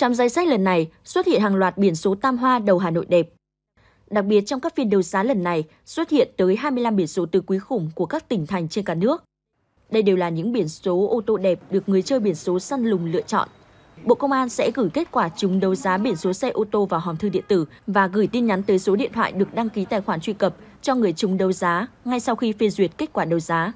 Trong danh sách lần này xuất hiện hàng loạt biển số tam hoa đầu Hà Nội đẹp. Đặc biệt trong các phiên đấu giá lần này xuất hiện tới 25 biển số từ quý khủng của các tỉnh thành trên cả nước. Đây đều là những biển số ô tô đẹp được người chơi biển số săn lùng lựa chọn. Bộ Công an sẽ gửi kết quả chúng đấu giá biển số xe ô tô vào hòm thư điện tử và gửi tin nhắn tới số điện thoại được đăng ký tài khoản truy cập cho người chúng đấu giá ngay sau khi phê duyệt kết quả đấu giá.